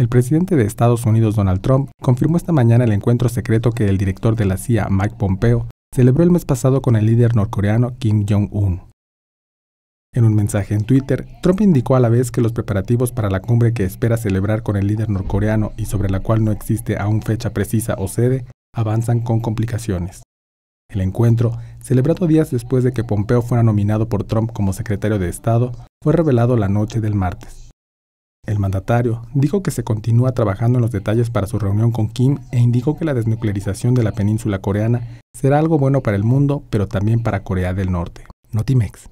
El presidente de Estados Unidos Donald Trump confirmó esta mañana el encuentro secreto que el director de la CIA Mike Pompeo celebró el mes pasado con el líder norcoreano Kim Jong-un. En un mensaje en Twitter, Trump indicó a la vez que los preparativos para la cumbre que espera celebrar con el líder norcoreano y sobre la cual no existe aún fecha precisa o sede, avanzan con complicaciones. El encuentro, celebrado días después de que Pompeo fuera nominado por Trump como secretario de Estado, fue revelado la noche del martes. El mandatario dijo que se continúa trabajando en los detalles para su reunión con Kim e indicó que la desnuclearización de la península coreana será algo bueno para el mundo, pero también para Corea del Norte. Notimex.